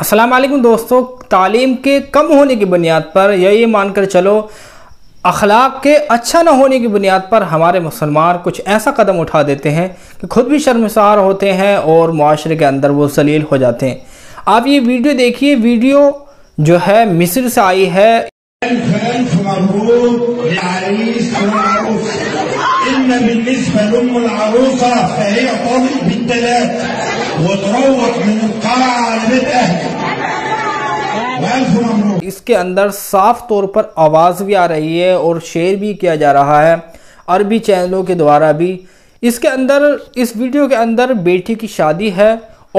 अस्सलाम वालेकुम दोस्तों तालीम के कम होने की बुनियाद पर यह ये मानकर चलो अखलाक के अच्छा ना होने की बुनियाद पर हमारे मुसलमान कुछ ऐसा कदम उठा देते हैं कि खुद भी शर्मसार होते हैं और माशरे के अंदर वो जलील हो जाते हैं आप ये वीडियो देखिए वीडियो जो है मिस्र से आई है وتروح من القلعة لبيت इसके अंदर साफ तौर पर आवाज़ भी आ रही है और शेयर भी किया जा रहा है अरबी चैनलों के द्वारा भी इसके अंदर इस वीडियो के अंदर बेटी की शादी है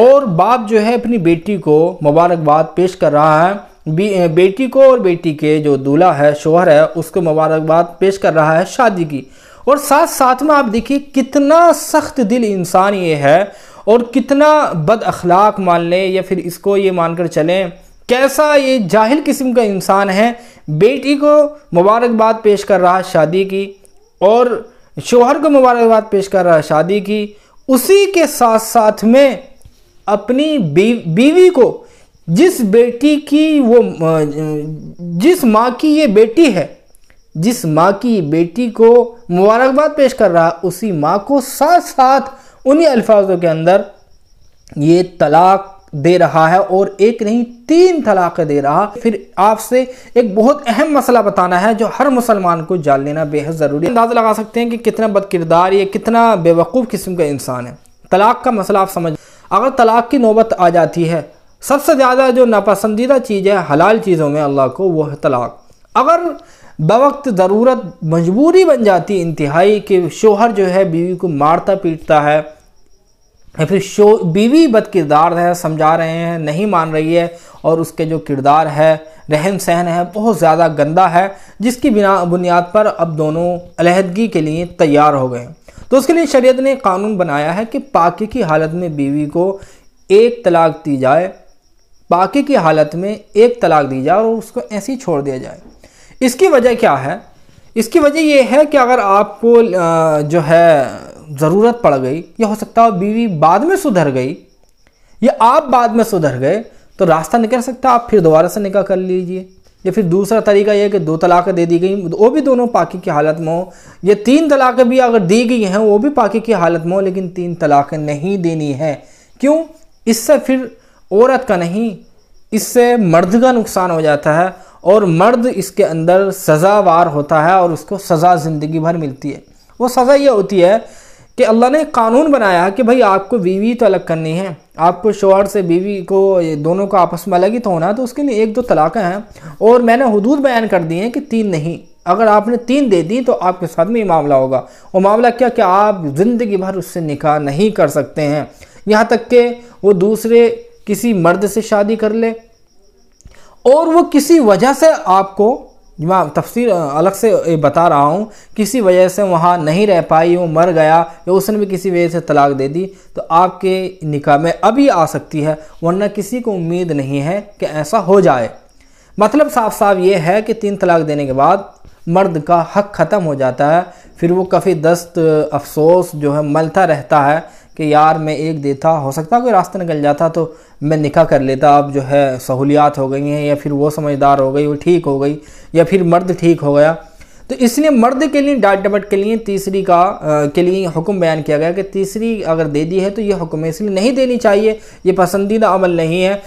और बाप जो है अपनी बेटी को मुबारकबाद पेश कर रहा है बेटी को और बेटी के जो दूल्हा है शोहर है उसको मुबारकबाद पेश कर रहा है शादी की और साथ साथ में आप देखिए कितना सख्त दिल इंसान ये है और कितना बद अखलाक मान लें या फिर इसको ये मानकर चलें कैसा ये जाहिल किस्म का इंसान है बेटी को मुबारकबाद पेश कर रहा शादी की और शोहर को मुबारकबाद पेश कर रहा शादी की उसी के साथ साथ में अपनी बी, बीवी को जिस बेटी की वो जिस माँ की ये बेटी है जिस माँ की बेटी को मुबारकबाद पेश कर रहा उसी माँ को साथ साथ उन्हीं अल्फाजों के अंदर ये तलाक दे रहा है और एक नहीं तीन तलाक दे रहा फिर आपसे एक बहुत अहम मसला बताना है जो हर मुसलमान को जान लेना बेहद ज़रूरी है अंदाज़ा लगा सकते हैं कि कितना बदकिरदार या कितना बेवकूफ़ किस्म का इंसान है तलाक का मसला आप समझ अगर तलाक की नौबत आ जाती है सबसे ज़्यादा जो नापसंदीदा चीज़ है हलाल चीज़ों में अल्लाह को वो है तलाक अगर बवक्त ज़रूरत मजबूरी बन जाती इंतहाई कि शोहर जो है बीवी को मारता पीटता है या फिर शो बीवी बद किरदार है समझा रहे हैं नहीं मान रही है और उसके जो किरदार है रहन सहन है बहुत ज़्यादा गंदा है जिसकी बिना बुनियाद पर अब दोनों अलहदगी के लिए तैयार हो गए तो उसके लिए शरीयत ने कानून बनाया है कि पाकि की हालत में बीवी को एक तलाक दी जाए पाकि की हालत में एक तलाक दी जाए और उसको ऐसे ही छोड़ दिया जाए इसकी वजह क्या है इसकी वजह यह है कि अगर आपको जो है ज़रूरत पड़ गई या हो सकता है बीवी बाद में सुधर गई या आप बाद में सुधर गए तो रास्ता निकल सकता आप फिर दोबारा से निकाह कर लीजिए या फिर दूसरा तरीका यह है कि दो तलाक दे दी गई वो भी दोनों पाकि की हालत में हो या तीन तलाक़ें भी अगर दी गई हैं वो भी पाकि की हालत में हो लेकिन तीन तलाक़ें नहीं देनी है क्यों इससे फिर औरत का नहीं इससे मर्द का नुकसान हो जाता है और मर्द इसके अंदर सज़ावार होता है और उसको सज़ा ज़िंदगी भर मिलती है वो सज़ा ये होती है कि अल्लाह ने कानून बनाया कि भाई आपको बीवी तो अलग करनी है आपको शोहर से बीवी को दोनों को आपस में अलग ही तो होना है तो उसके लिए एक दो तलाक़ें हैं और मैंने हदूद बयान कर दी हैं कि तीन नहीं अगर आपने तीन दे दी तो आपके साथ में ये मामला होगा और मामला क्या कि आप ज़िंदगी भर उससे निकाह नहीं कर सकते हैं यहाँ तक कि वो दूसरे किसी मर्द से शादी कर ले और वो किसी वजह से आपको मैं तफसीर अलग से बता रहा हूँ किसी वजह से वहाँ नहीं रह पाई वो मर गया या उसने भी किसी वजह से तलाक दे दी तो आपके निकाह में अभी आ सकती है वरना किसी को उम्मीद नहीं है कि ऐसा हो जाए मतलब साफ साफ ये है कि तीन तलाक देने के बाद मर्द का हक ख़त्म हो जाता है फिर वो काफ़ी दस्त अफसोस जो है मलता रहता है कि यार मैं एक देता हो सकता कोई रास्ता निकल जाता तो मैं निकाह कर लेता अब जो है सहूलियात हो गई हैं या फिर वो समझदार हो गई वो ठीक हो गई या फिर मर्द ठीक हो गया तो इसलिए मर्द के लिए डाट डबट के लिए तीसरी का आ, के लिए हुक्म बयान किया गया कि तीसरी अगर दे दी है तो ये हुक्म इसलिए नहीं देनी चाहिए ये पसंदीदा अमल नहीं है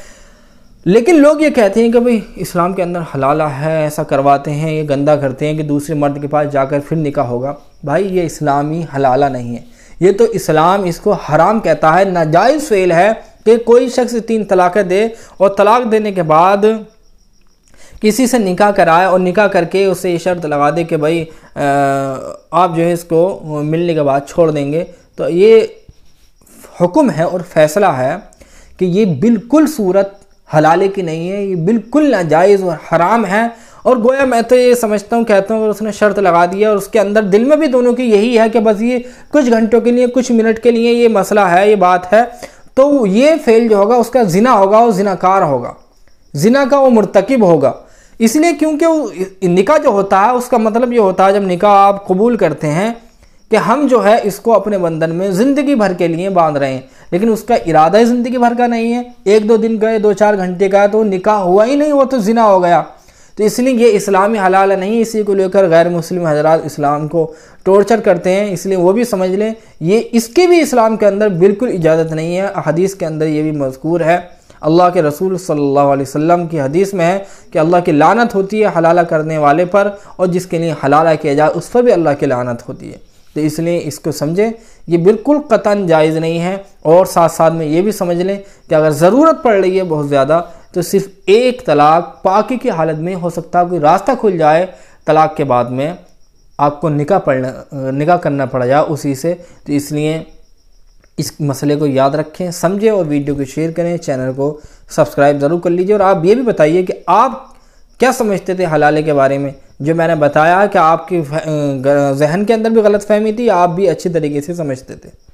लेकिन लोग ये कहते हैं कि भाई इस्लाम के अंदर हलाला है ऐसा करवाते हैं ये गंदा करते हैं कि दूसरे मर्द के पास जाकर फिर निकाह होगा भाई ये इस्लामी हलाला नहीं है ये तो इस्लाम इसको हराम कहता है नाजायज़ फेल है कि कोई शख्स तीन तलाक़ दे और तलाक़ देने के बाद किसी से निकाह कराए और निकाह करके उसे ये शर्त लगा दे कि भाई आप जो है इसको मिलने के बाद छोड़ देंगे तो ये हुक्म है और फ़ैसला है कि ये बिल्कुल सूरत हलाले की नहीं है ये बिल्कुल नाजायज़ और हराम है और गोया मैं तो ये समझता हूँ कहता हूँ और उसने शर्त लगा दिया और उसके अंदर दिल में भी दोनों की यही है कि बस ये कुछ घंटों के लिए कुछ मिनट के लिए ये मसला है ये बात है तो ये फेल जो होगा उसका जिना होगा और जिनाकार होगा जिना का वो मरतकब होगा इसलिए क्योंकि निका जो होता है उसका मतलब ये होता है जब निका आप कबूल करते हैं कि हम जो है इसको अपने बंधन में ज़िंदगी भर के लिए बांध रहे हैं लेकिन उसका इरादा ही ज़िंदगी भर का नहीं है एक दो दिन गए दो चार घंटे का तो निका हुआ ही नहीं वो तो जिना हो गया तो इसलिए ये इस्लामी हलाल नहीं इसी को लेकर गैर मुस्लिम हजरात इस्लाम को टॉर्चर करते हैं इसलिए वो भी समझ लें ये इसके भी इस्लाम के अंदर बिल्कुल इजाज़त नहीं है हदीस के अंदर ये भी मजकूर है अल्लाह के रसूल सल्लल्लाहु अलैहि वसल्लम की हदीस में है कि अल्लाह की लानत होती है हलाला करने वाले पर और जिसके लिए हलाला किया जाए उस पर भी अल्लाह की लानत होती है तो इसलिए इसको समझें ये बिल्कुल कतन जायज़ नहीं है और साथ साथ में ये भी समझ लें कि अगर ज़रूरत पड़ रही है बहुत ज़्यादा तो सिर्फ एक तलाक पाकि की हालत में हो सकता है कोई रास्ता खुल जाए तलाक के बाद में आपको निकाह पढ़ना निकाह करना पड़ जाए उसी से तो इसलिए इस मसले को याद रखें समझें और वीडियो को शेयर करें चैनल को सब्सक्राइब ज़रूर कर लीजिए और आप ये भी बताइए कि आप क्या समझते थे हलाले के बारे में जो मैंने बताया कि आपकी जहन के अंदर भी गलत फहमी थी आप भी अच्छे तरीके से समझते थे